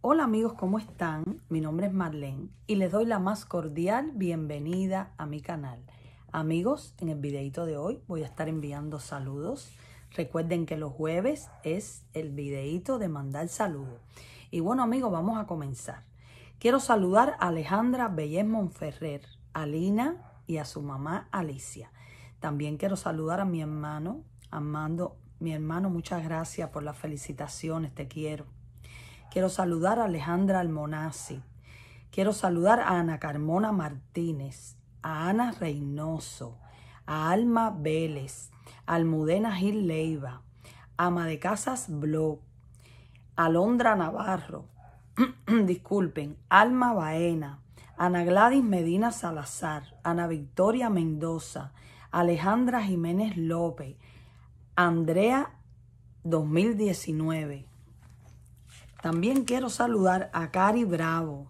Hola amigos, ¿cómo están? Mi nombre es Marlene y les doy la más cordial bienvenida a mi canal. Amigos, en el videito de hoy voy a estar enviando saludos. Recuerden que los jueves es el videito de mandar saludos. Y bueno amigos, vamos a comenzar. Quiero saludar a Alejandra Bellén Monferrer, a Lina y a su mamá Alicia. También quiero saludar a mi hermano Armando. Mi hermano, muchas gracias por las felicitaciones, te quiero. Quiero saludar a Alejandra Almonazzi. Quiero saludar a Ana Carmona Martínez, a Ana Reynoso, a Alma Vélez, Almudena Gil Leiva, Ama de Casas Blog, Alondra Navarro, disculpen, Alma Baena, Ana Gladys Medina Salazar, Ana Victoria Mendoza, Alejandra Jiménez López, Andrea 2019. También quiero saludar a Cari Bravo,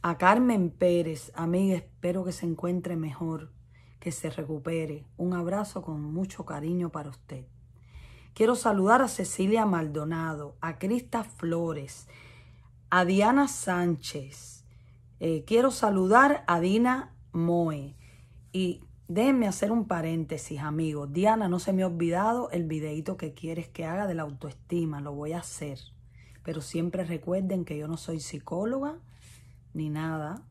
a Carmen Pérez. Amiga, espero que se encuentre mejor, que se recupere. Un abrazo con mucho cariño para usted. Quiero saludar a Cecilia Maldonado, a Crista Flores, a Diana Sánchez. Eh, quiero saludar a Dina Moe. Y déjenme hacer un paréntesis, amigos. Diana, no se me ha olvidado el videito que quieres que haga de la autoestima. Lo voy a hacer. Pero siempre recuerden que yo no soy psicóloga ni nada.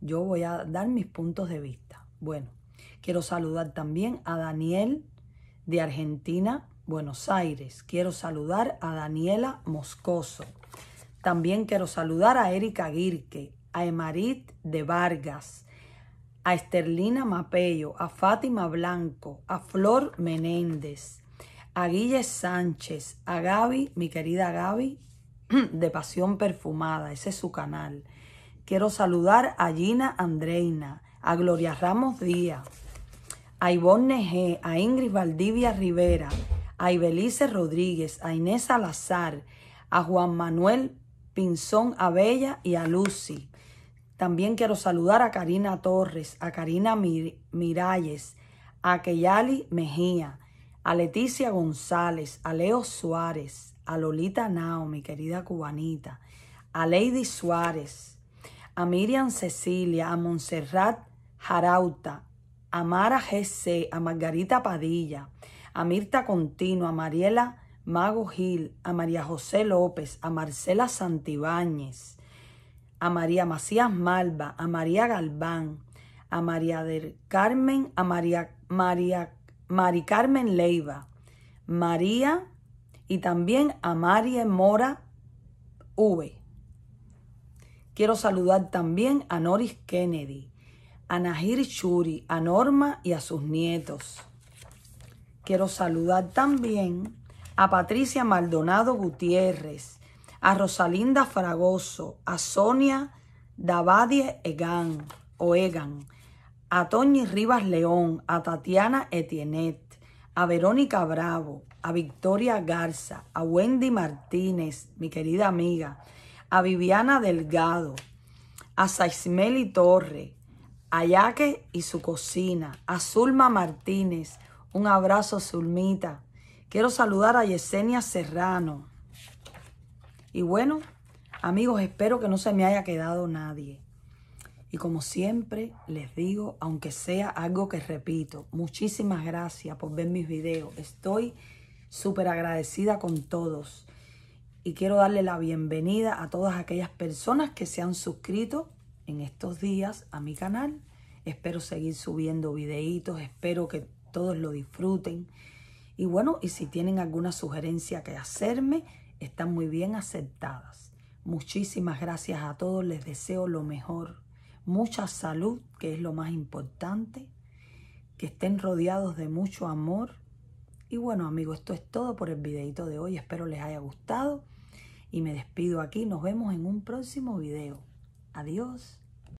Yo voy a dar mis puntos de vista. Bueno, quiero saludar también a Daniel de Argentina, Buenos Aires. Quiero saludar a Daniela Moscoso. También quiero saludar a Erika Girke, a Emarit de Vargas, a Esterlina Mapello, a Fátima Blanco, a Flor Menéndez, a Guille Sánchez, a Gaby, mi querida Gaby, de Pasión Perfumada, ese es su canal. Quiero saludar a Gina Andreina, a Gloria Ramos Díaz, a Ivonne G, a Ingrid Valdivia Rivera, a Ibelice Rodríguez, a Inés Salazar, a Juan Manuel Pinzón Abella y a Lucy. También quiero saludar a Karina Torres, a Karina Miralles, a Keyali Mejía, a Leticia González, a Leo Suárez, a Lolita Nao, mi querida cubanita, a Lady Suárez, a Miriam Cecilia, a Montserrat Jarauta, a Mara GC, a Margarita Padilla, a Mirta Contino, a Mariela Mago Gil, a María José López, a Marcela Santibáñez, a María Macías Malva, a María Galván, a María del Carmen, a María, María, Mari Carmen Leiva, María y también a Marie Mora V. Quiero saludar también a Noris Kennedy, a Nahir Churi, a Norma y a sus nietos. Quiero saludar también a Patricia Maldonado Gutiérrez, a Rosalinda Fragoso, a Sonia Davadie Egan, Oegan, a Toñi Rivas León, a Tatiana Etienet, a Verónica Bravo, a Victoria Garza, a Wendy Martínez, mi querida amiga, a Viviana Delgado, a Saismeli Torre, a Yaque y su cocina, a Zulma Martínez, un abrazo Zulmita. Quiero saludar a Yesenia Serrano. Y bueno, amigos, espero que no se me haya quedado nadie. Y como siempre les digo, aunque sea algo que repito, muchísimas gracias por ver mis videos. Estoy súper agradecida con todos. Y quiero darle la bienvenida a todas aquellas personas que se han suscrito en estos días a mi canal. Espero seguir subiendo videitos, espero que todos lo disfruten. Y bueno, y si tienen alguna sugerencia que hacerme, están muy bien aceptadas. Muchísimas gracias a todos, les deseo lo mejor. Mucha salud, que es lo más importante. Que estén rodeados de mucho amor y bueno amigos, esto es todo por el videito de hoy. Espero les haya gustado y me despido aquí. Nos vemos en un próximo video. Adiós.